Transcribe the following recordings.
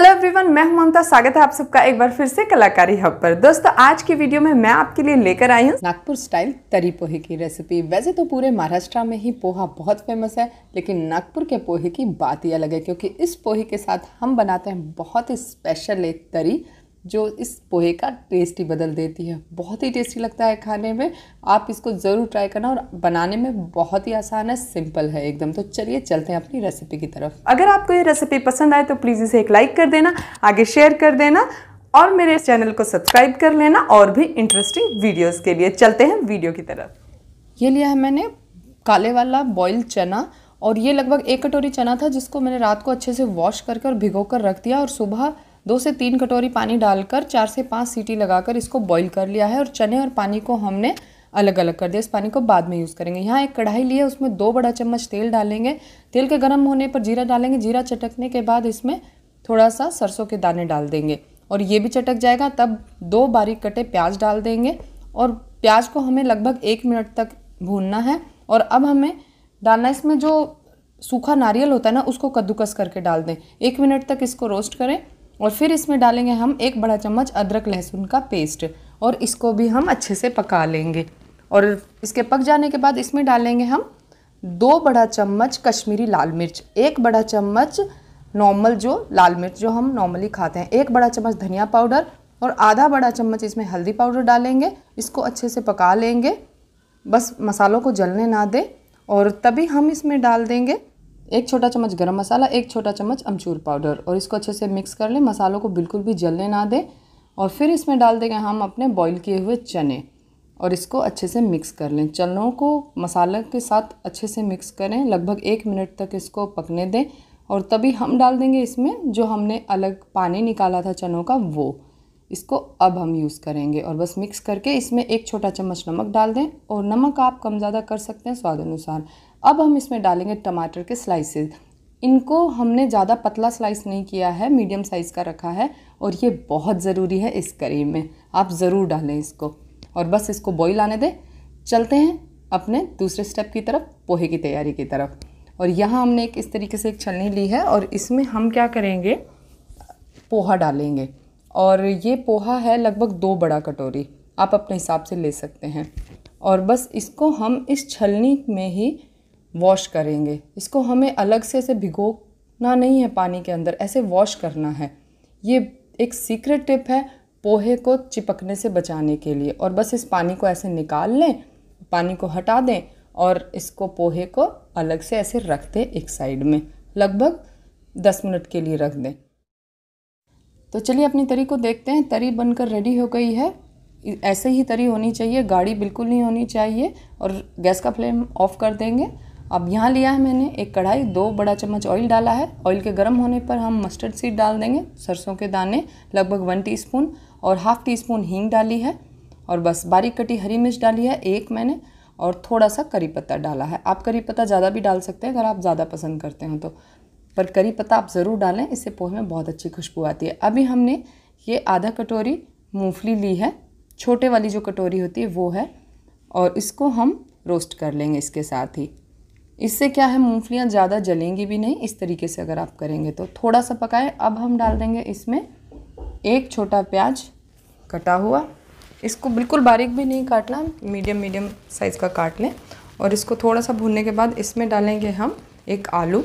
hello everyone मैं हूं ममता स्वागत है आप सबका एक बार फिर से कलाकारी हब पर दोस्तों आज की वीडियो में मैं आपके लिए लेकर आई हूं नागपुर स्टाइल तरी पोहे की रेसिपी वैसे तो पूरे महाराष्ट्र में ही पोहा बहुत फेमस है लेकिन नागपुर के पोहे की बात ही अलग है क्योंकि इस पोहे के साथ हम बनाते हैं बहुत ही स्पेशल एक तरी जो इस पोहे का टेस्ट ही बदल देती है बहुत ही टेस्टी लगता है खाने में आप इसको ज़रूर ट्राई करना और बनाने में बहुत ही आसान है सिंपल है एकदम तो चलिए चलते हैं अपनी रेसिपी की तरफ अगर आपको ये रेसिपी पसंद आए तो प्लीज़ इसे एक लाइक कर देना आगे शेयर कर देना और मेरे चैनल को सब्सक्राइब कर लेना और भी इंटरेस्टिंग वीडियोज़ के लिए चलते हैं वीडियो की तरफ ये लिया है मैंने काले वाला बॉयल चना और ये लगभग एक कटोरी चना था जिसको मैंने रात को अच्छे से वॉश करके और भिगो कर रख दिया और सुबह दो से तीन कटोरी पानी डालकर चार से पाँच सीटी लगाकर इसको बॉईल कर लिया है और चने और पानी को हमने अलग अलग कर दिया इस पानी को बाद में यूज़ करेंगे यहाँ एक कढ़ाई लिए उसमें दो बड़ा चम्मच तेल डालेंगे तेल के गर्म होने पर जीरा डालेंगे जीरा चटकने के बाद इसमें थोड़ा सा सरसों के दाने डाल देंगे और ये भी चटक जाएगा तब दो बारीक कटे प्याज डाल देंगे और प्याज को हमें लगभग एक मिनट तक भूनना है और अब हमें डालना इसमें जो सूखा नारियल होता है ना उसको कद्दूकस करके डाल दें एक मिनट तक इसको रोस्ट करें और फिर इसमें डालेंगे हम एक बड़ा चम्मच अदरक लहसुन का पेस्ट और इसको भी हम अच्छे से पका लेंगे और इसके पक जाने के बाद इसमें डालेंगे हम दो बड़ा चम्मच कश्मीरी लाल मिर्च एक बड़ा चम्मच नॉर्मल जो लाल मिर्च जो हम नॉर्मली खाते हैं एक बड़ा चम्मच धनिया पाउडर और आधा बड़ा चम्मच इसमें हल्दी पाउडर डालेंगे इसको अच्छे से पका लेंगे बस मसालों को जलने ना दें और तभी हम इसमें डाल देंगे एक छोटा चम्मच गरम मसाला एक छोटा चम्मच अमचूर पाउडर और इसको अच्छे से मिक्स कर लें मसालों को बिल्कुल भी जलने ना दें और फिर इसमें डाल देंगे हम अपने बॉईल किए हुए चने और इसको अच्छे से मिक्स कर लें चनों को मसाले के साथ अच्छे से मिक्स करें लगभग एक मिनट तक इसको पकने दें और तभी हम डाल देंगे इसमें जो हमने अलग पानी निकाला था चनों का वो इसको अब हम यूज़ करेंगे और बस मिक्स करके इसमें एक छोटा चम्मच नमक डाल दें और नमक आप कम ज़्यादा कर सकते हैं स्वाद अनुसार अब हम इसमें डालेंगे टमाटर के स्लाइसेस इनको हमने ज़्यादा पतला स्लाइस नहीं किया है मीडियम साइज़ का रखा है और ये बहुत ज़रूरी है इस करी में आप ज़रूर डालें इसको और बस इसको बॉईल आने दें चलते हैं अपने दूसरे स्टेप की तरफ पोहे की तैयारी की तरफ और यहाँ हमने एक इस तरीके से एक छलनी ली है और इसमें हम क्या करेंगे पोहा डालेंगे और ये पोहा है लगभग दो बड़ा कटोरी आप अपने हिसाब से ले सकते हैं और बस इसको हम इस छलनी में ही वॉश करेंगे इसको हमें अलग से ऐसे भिगोना नहीं है पानी के अंदर ऐसे वॉश करना है ये एक सीक्रेट टिप है पोहे को चिपकने से बचाने के लिए और बस इस पानी को ऐसे निकाल लें पानी को हटा दें और इसको पोहे को अलग से ऐसे रख दें एक साइड में लगभग दस मिनट के लिए रख दें तो चलिए अपनी तरी को देखते हैं तरी बनकर रेडी हो गई है ऐसे ही तरी होनी चाहिए गाढ़ी बिल्कुल नहीं होनी चाहिए और गैस का फ्लेम ऑफ कर देंगे अब यहाँ लिया है मैंने एक कढ़ाई दो बड़ा चम्मच ऑयल डाला है ऑयल के गर्म होने पर हम मस्टर्ड सीड डाल देंगे सरसों के दाने लगभग वन टीस्पून और हाफ़ टी स्पून हींग डाली है और बस बारीक कटी हरी मिर्च डाली है एक मैंने और थोड़ा सा करी पत्ता डाला है आप करी पत्ता ज़्यादा भी डाल सकते हैं अगर आप ज़्यादा पसंद करते हो तो पर करी पत्ता आप ज़रूर डालें इससे पोहे में बहुत अच्छी खुशबू आती है अभी हमने ये आधा कटोरी मूंगफली ली है छोटे वाली जो कटोरी होती है वो है और इसको हम रोस्ट कर लेंगे इसके साथ ही इससे क्या है मूंगफलियाँ ज़्यादा जलेंगी भी नहीं इस तरीके से अगर आप करेंगे तो थोड़ा सा पकाएं अब हम डाल देंगे इसमें एक छोटा प्याज कटा हुआ इसको बिल्कुल बारीक भी नहीं काटना मीडियम मीडियम साइज़ का काट लें और इसको थोड़ा सा भूनने के बाद इसमें डालेंगे हम एक आलू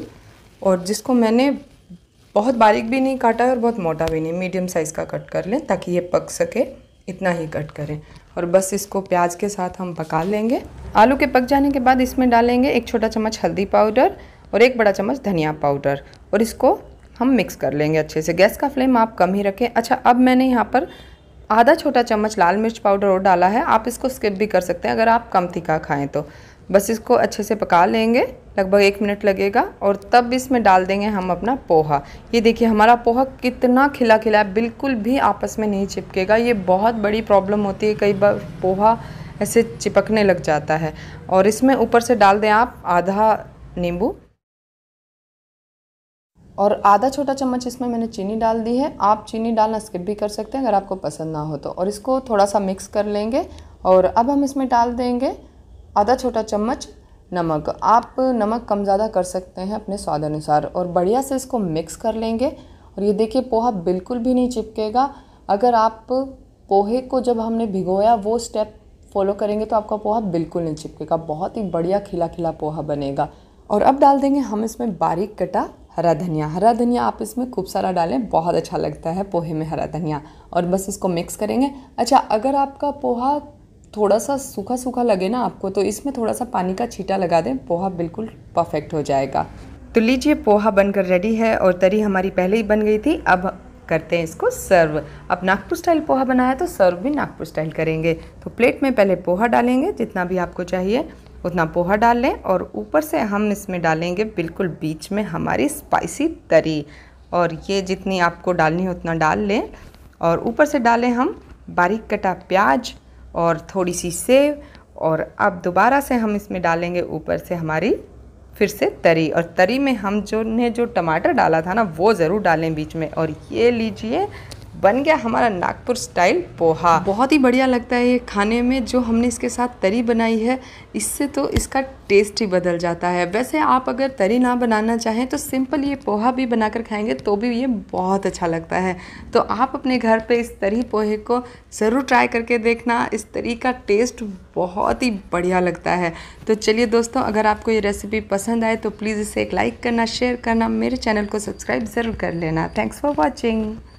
और जिसको मैंने बहुत बारीक भी नहीं काटा है और बहुत मोटा भी नहीं मीडियम साइज़ का कट कर लें ताकि ये पक सके इतना ही कट करें और बस इसको प्याज के साथ हम पका लेंगे आलू के पक जाने के बाद इसमें डालेंगे एक छोटा चम्मच हल्दी पाउडर और एक बड़ा चम्मच धनिया पाउडर और इसको हम मिक्स कर लेंगे अच्छे से गैस का फ्लेम आप कम ही रखें अच्छा अब मैंने यहाँ पर आधा छोटा चम्मच लाल मिर्च पाउडर और डाला है आप इसको स्किप भी कर सकते हैं अगर आप कम तीखा खाएँ तो बस इसको अच्छे से पका लेंगे लगभग एक मिनट लगेगा और तब इसमें डाल देंगे हम अपना पोहा ये देखिए हमारा पोहा कितना खिला खिला है बिल्कुल भी आपस में नहीं चिपकेगा ये बहुत बड़ी प्रॉब्लम होती है कई बार पोहा ऐसे चिपकने लग जाता है और इसमें ऊपर से डाल दें आप आधा नींबू और आधा छोटा चम्मच इसमें मैंने चीनी डाल दी है आप चीनी डालना स्किप भी कर सकते हैं अगर आपको पसंद ना हो तो और इसको थोड़ा सा मिक्स कर लेंगे और अब हम इसमें डाल देंगे आधा छोटा चम्मच नमक आप नमक कम ज़्यादा कर सकते हैं अपने स्वाद अनुसार और बढ़िया से इसको मिक्स कर लेंगे और ये देखिए पोहा बिल्कुल भी नहीं चिपकेगा अगर आप पोहे को जब हमने भिगोया वो स्टेप फॉलो करेंगे तो आपका पोहा बिल्कुल नहीं चिपकेगा बहुत ही बढ़िया खिला खिला पोहा बनेगा और अब डाल देंगे हम इसमें बारीक कटा हरा धनिया हरा धनिया आप इसमें खूब सारा डालें बहुत अच्छा लगता है पोहे में हरा धनिया और बस इसको मिक्स करेंगे अच्छा अगर आपका पोहा थोड़ा सा सूखा सूखा लगे ना आपको तो इसमें थोड़ा सा पानी का छीटा लगा दें पोहा बिल्कुल परफेक्ट हो जाएगा तो लीजिए पोहा बनकर रेडी है और तरी हमारी पहले ही बन गई थी अब करते हैं इसको सर्व अब नागपुर स्टाइल पोहा बनाया तो सर्व भी नागपुर स्टाइल करेंगे तो प्लेट में पहले पोहा डालेंगे जितना भी आपको चाहिए उतना पोहा डाल लें और ऊपर से हम इसमें डालेंगे बिल्कुल बीच में हमारी स्पाइसी तरी और ये जितनी आपको डालनी है उतना डाल लें और ऊपर से डालें हम बारीक कटा प्याज और थोड़ी सी सेव और अब दोबारा से हम इसमें डालेंगे ऊपर से हमारी फिर से तरी और तरी में हम जो ने जो टमाटर डाला था ना वो ज़रूर डालें बीच में और ये लीजिए बन गया हमारा नागपुर स्टाइल पोहा बहुत ही बढ़िया लगता है ये खाने में जो हमने इसके साथ तरी बनाई है इससे तो इसका टेस्ट ही बदल जाता है वैसे आप अगर तरी ना बनाना चाहें तो सिंपल ये पोहा भी बनाकर खाएंगे तो भी ये बहुत अच्छा लगता है तो आप अपने घर पे इस तरी पोहे को ज़रूर ट्राई करके देखना इस तरी का टेस्ट बहुत ही बढ़िया लगता है तो चलिए दोस्तों अगर आपको ये रेसिपी पसंद आए तो प्लीज़ इसे एक लाइक करना शेयर करना मेरे चैनल को सब्सक्राइब ज़रूर कर लेना थैंक्स फॉर वॉचिंग